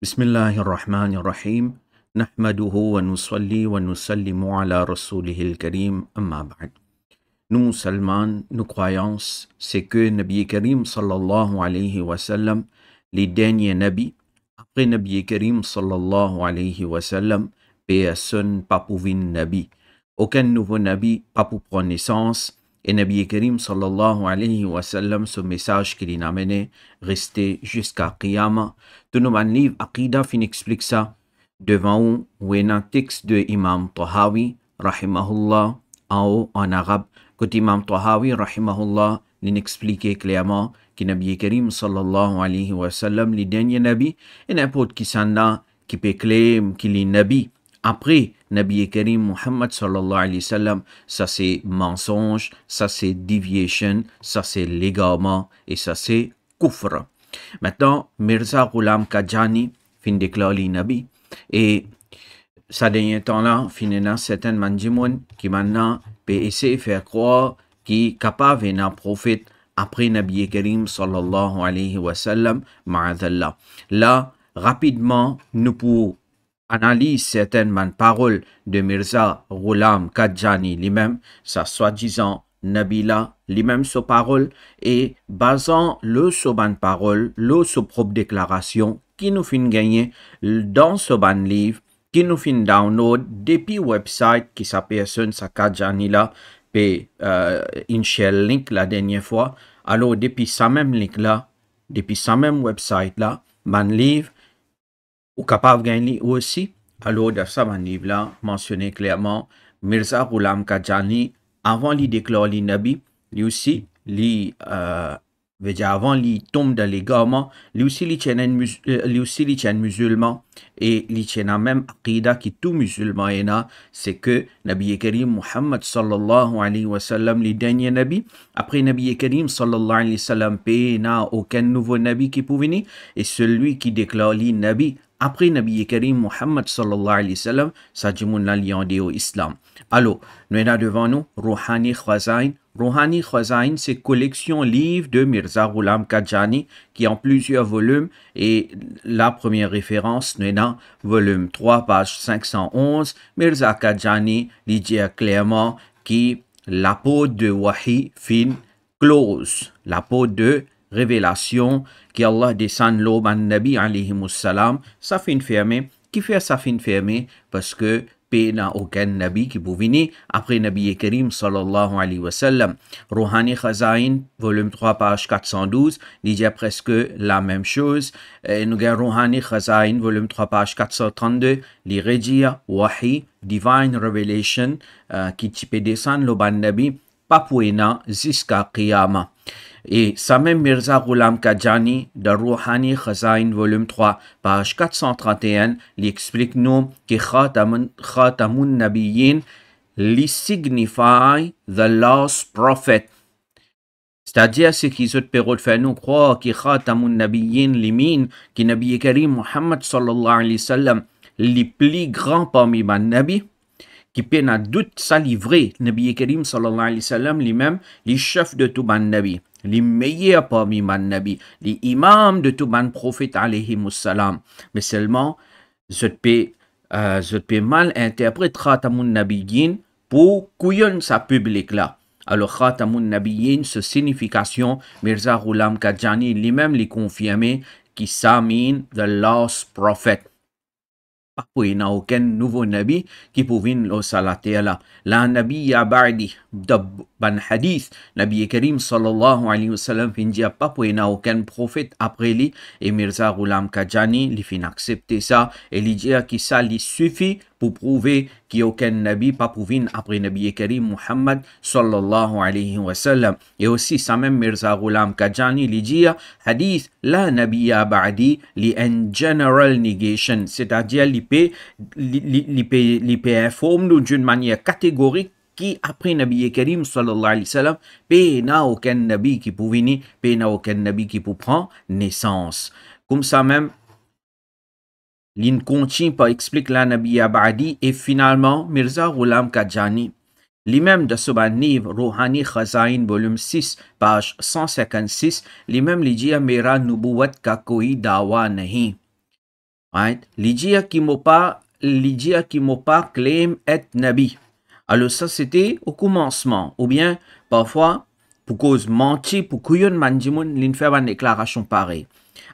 بسم الله الرحمن الرحيم نحمده ونصلي ونسلم على رسوله الكريم أما بعد نو سلمان نو كرويانس سي نبي كريم صلى الله عليه وسلم لي نبي أبري نبي كريم صلى الله عليه وسلم بيسون بابو فين نبي أوكن نوفو نبي بابو برونيسانس et Nabi Karim sallallahu alayhi wa sallam, ce message qu'il en amené restait jusqu'à Qiyama. Tout le monde livre Aqida fin explique ça devant où, où est un texte de Imam Tahawi, rahimahullah, en haut en arabe, que Imam Tahawi, rahimahullah, l'expliquait clairement que Nabi Karim sallallahu alayhi wa sallam, le dernier Nabi, et n'importe qui s'en a qui peut claim qu'il est Nabi. après Nabi Karim Muhammad sallallahu alayhi wa sallam, ça c'est mensonge, ça c'est deviation, ça c'est légalement, et ça c'est kufr. Maintenant, Mirza Ghulam Kajani fin les Nabi et ça dernier temps-là, la certains manjimoun qui maintenant peut essayer de faire croire qu'il est capable d'un prophète après Nabi Karim sallallahu alayhi wa sallam, Là, rapidement, nous pouvons analyse certaines paroles de Mirza Roulam Kadjani lui-même, sa soi-disant Nabila, lui-même sa parole, et basant le soban parole, le sa propre déclaration qui nous fin gagner dans ce ban livre, qui nous fin download depuis website qui s'appelle personne sa Kadjani là, et euh, link la dernière fois. Alors depuis sa même link là, depuis sa même website là, ban livre, ou de gagner aussi. Alors, dans sa livre là, mentionné clairement Mirza Ghulam Kajani, avant de déclarer lui Nabi, lui aussi, lui, euh, dire avant lui tomber dans les lui aussi lui euh, musulman, et il même aqida qui tout musulman c'est que Nabi Karim Muhammad sallallahu alayhi wa sallam, les derniers Nabi, après Nabi Karim sallallahu alayhi wa sallam, il n'y a aucun nouveau Nabi qui peut venir, et celui qui déclare le Nabi, après Nabi Karim Muhammad sallallahu alayhi wa sallam, ça dit au islam. Alors, nous avons devant nous Rouhani Khwazain. Rouhani Khwazain, c'est collection livre de Mirza Ghulam Kajani qui en plusieurs volumes et la première référence, nous volume 3, page 511, Mirza Kadjani dit clairement que la peau de Wahi fin close, la peau de révélation qui Allah descend l'aube Nabi alayhi salam, sa fin fermée. Qui fait sa fin fermée? Parce que aucun Nabi qui pouvait venir après Nabi Karim sallallahu alayhi wa sallam. Rouhani Khazain, volume 3, page 412, dit presque la même chose. Et nous avons Rouhani Khazain, volume 3, page 432, il redire Wahi, Divine Revelation, euh, qui type descend le ban Nabi, papouena ziska Qiyamah. et Samem Mirza Ghulam Kajani de Rouhani Khazain volume 3 page 431 l'explique-nous que Khatamun, Khatamun Nabiyin li signifie the last prophet. C'est-à-dire ce qui se période fait nous croire que Khatamun Nabiyin limine que Nabi Karim Muhammad sallallahu alayhi wa sallam les plus grands parmi les Nabi qui peine à doute sa livrer Nabi Karim sallallahu alayhi wa sallam lui-même les chefs de tout les Nabi. les meilleurs parmi man nabi, les imams de tout Prophet prophète Mais seulement, je peux, mal interpréter Khatamun Nabiyin pour couillonner sa public là. Alors Khatamun Nabiyin, ce signification, Mirza Ghulam Kadjani lui-même l'a confirmé, qui s'amine the last prophet. apoi na a aucun nouveau nabi qui provient au salatela. La nabi ya ba'di dab ban hadith. Nabi Karim sallallahu alayhi wa sallam fin dia pas pour n'a aucun profet apre li, et Mirza Ghulam Kajani li fin aksepte sa, e li dire ki sa li sufi pour prouver qu'il n'y a aucun Nabi pas prouvé après Nabi Karim Muhammad sallallahu alayhi wa sallam. Et aussi, ça même Mirza Ghulam Kajani lui dit Hadith la Nabi Ba'di li en general negation, c'est-à-dire l'IP informer d'une manière catégorique qui après Nabi Karim sallallahu alayhi wa sallam, pe n'a aucun Nabi qui peut venir, pe n'a aucun Nabi qui peut prendre naissance. Comme ça même, à explique la Nabiya Ba'di et finalement Mirza Ghulam Kadjani. L'imam de Subaniv, Rouhani Khazain, volume 6, page 156, l'imam Mira Mera Nubuwat Kakoi Dawa Nahi. Right? m'opa, Kimopa, Ligia Kimopa claim et Nabi. Alors ça c'était au commencement, ou bien parfois, pour cause menti, pour couillon manjimoun, pas une déclaration pareille.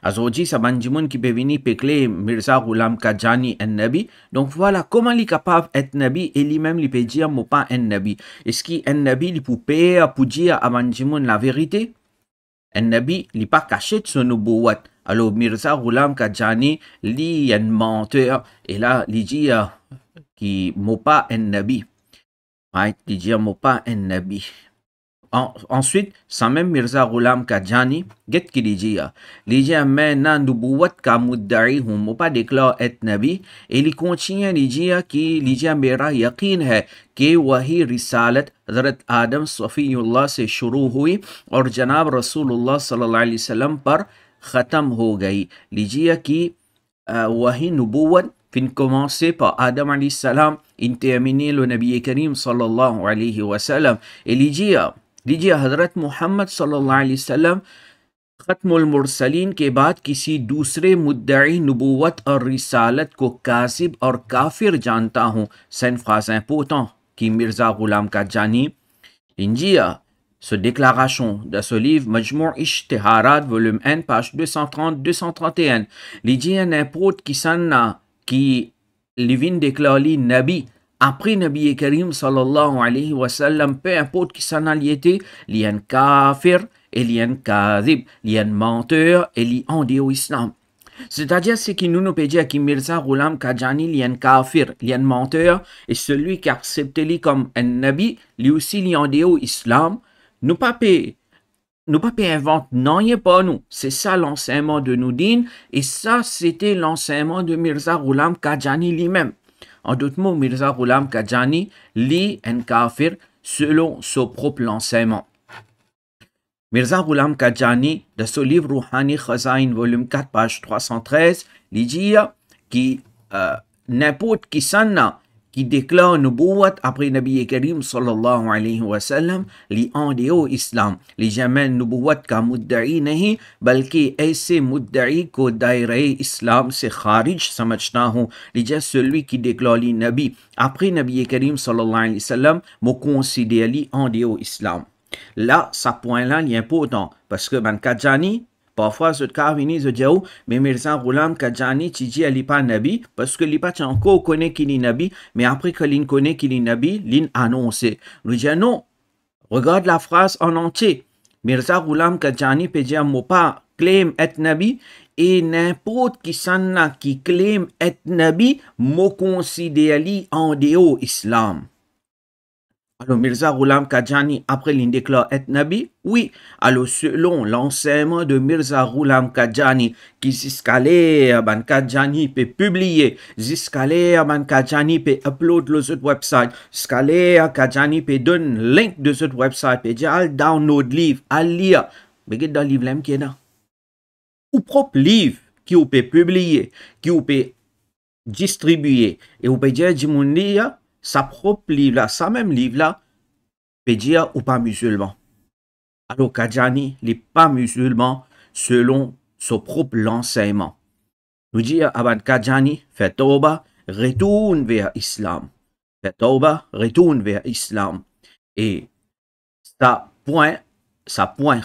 از c'est ki qui pekle Mirza roulam kajani un Nabi. donc voilà comment li capable et nabi et lui même li peut dire mo pas un nabi est-ce qui nabi li peut pou dire à la vérité un nabi li pa caché son alors Mirza Ghulam Kajani li un menteur et là li dit qui mopa pas un nabi il dit pas nabi اوسوت سمع مرزا غلام کا جانی گت کی لیجیے لیجیا میں نہ نبوت کا مدعی ہوں مبا دکھلا ات نبی علی کوچیاں لیجیے کہ لیجیے میرا یقین ہے کہ وہی رسالت حضرت آدم صفیع اللہ سے شروع ہوئی اور جناب رسول اللہ صلی اللہ علیہ وسلم پر ختم ہو گئی لیجیے کی وہی نبوۃ فنکموس آدم علیہ السلام انتعمین النبی کریم صلی اللہ علیہ وسلمجیا लीजिए हज़रत मोहम्मद सल्लल्लाहु अलैहि वसल्लम ख़त्मसलिन के बाद किसी दूसरे मुद्दई नबूवत और रिसालत को कासिब और काफिर जानता हूँ सन ख्वासें पोतों की मिर्ज़ा ग़ुलाम का जानी इंजिया Se déclaration de ce livre, Majmou Ishtiharad, volume N, page 230-231, l'idée n'importe qui sanna qui livin déclare nabi après Nabi Karim sallallahu alayhi wa sallam, peu importe qui s'en il y a un kafir, il y a un kadhib, il y a un menteur, il y a un dieu islam. C'est-à-dire, ce qui nous nous pédiait, dire Mirza Ghulam Kajani, il y a un kafir, il y a un menteur, et celui qui accepte lui comme un nabi, lui aussi, il y a un dieu islam, nous pas payer nous pas inventer, non, il pas nous. C'est ça l'enseignement de Noudine, et ça, c'était l'enseignement de Mirza Ghulam Kajani lui-même. En d'autres mots, Mirza Ghulam Kajani lit un kafir selon son propre enseignement. Mirza Ghulam Kajani, dans son livre Rouhani Khazain, volume 4, page 313, dit euh, que euh, n'importe qui a » qui déclare Nubuwat après Nabi Karim sallallahu alayhi wa sallam li andeo islam li jamais Nubuwat ka mudda'i nahi balki aise mudda'i ko daire islam se kharij samachna hu li celui qui déclare li Nabi après Nabi Karim sallallahu alayhi wa sallam mo considère li andeo islam là ça point là est important parce que kajani parfois ce vient de jaw mais mirza ghulam kajani pas pas nabi parce que lipa encore connaît qu'il est nabi mais après que l'in connaît qu'il est nabi l'in annonce. Nous disons non regarde la phrase en entier mirza ghulam kajani pedia mopa claim être nabi et n'importe qui a qui claim être nabi mo considère en déo islam alors Mirza Roulam Kadjani, après l'indéclare déclare Nabi Oui. Alors selon l'enseignement de Mirza Roulam Kadjani, qui à Ban Kadjani peut publier, à Ban Kadjani peut upload le site website, à Kadjani peut donner link de ce website, peut dire download livre, à lire. Mais dans le livre même qui là. Ou propre livre qui ou peut publier, qui vous peut distribuer. Et ou peut dire, sa propre livre-là, sa même livre-là, peut dire ou pas musulman. Alors Kadjani n'est pas musulman selon son propre enseignement. Nous dire Abad Kadjani, fait Toba, retourne vers l'islam. Fait Toba, retourne vers l'islam. Et ça point, ça point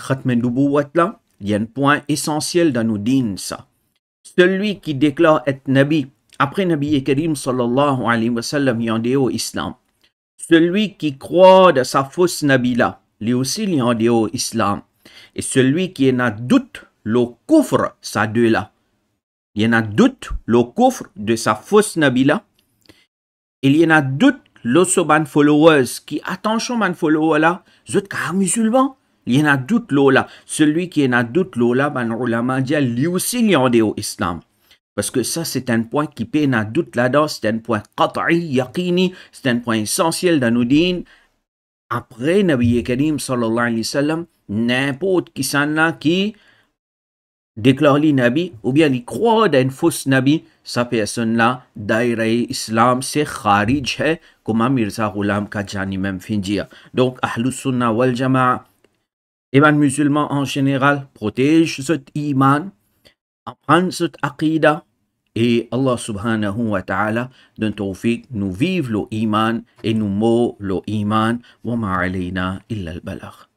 il y a un point essentiel dans nos dînes, ça. Celui qui déclare être Nabi après Nabi Karim sallallahu alayhi wa sallam au islam. Celui qui croit de sa fausse Nabila, lui aussi yandé au islam. Et celui qui en a doute, le couvre sa deux là. Il y en a doute, le couvre de sa fausse Nabila. Il y en a doute, le soban followers, qui attention man follower là, zut car musulman. Il y en a doute, l'eau là. Celui qui en a doute, l'eau là, ban ulama, lui aussi yandé au islam. Parce que ça, c'est un point qui peine à doute là-dedans, c'est un point qat'i, yaqini, c'est un point essentiel dans nos dînes. Après Nabi Karim sallallahu alayhi wa sallam, n'importe qui s'en a qui déclare le Nabi ou bien il croit d'un fausse Nabi, sa personne-là, d'ailleurs, l'islam, c'est kharij, hein, comme Mirza Ghulam Kajani même fin Donc, Ahlus Sunnah wal Jama'a, Iman musulman en général protège cet iman apprendre cette Aqidah et Allah subhanahu wa ta'ala d'un tawfiq, nous vive l'iman et nous mot l'iman Wa ma alayna illa al-balagh.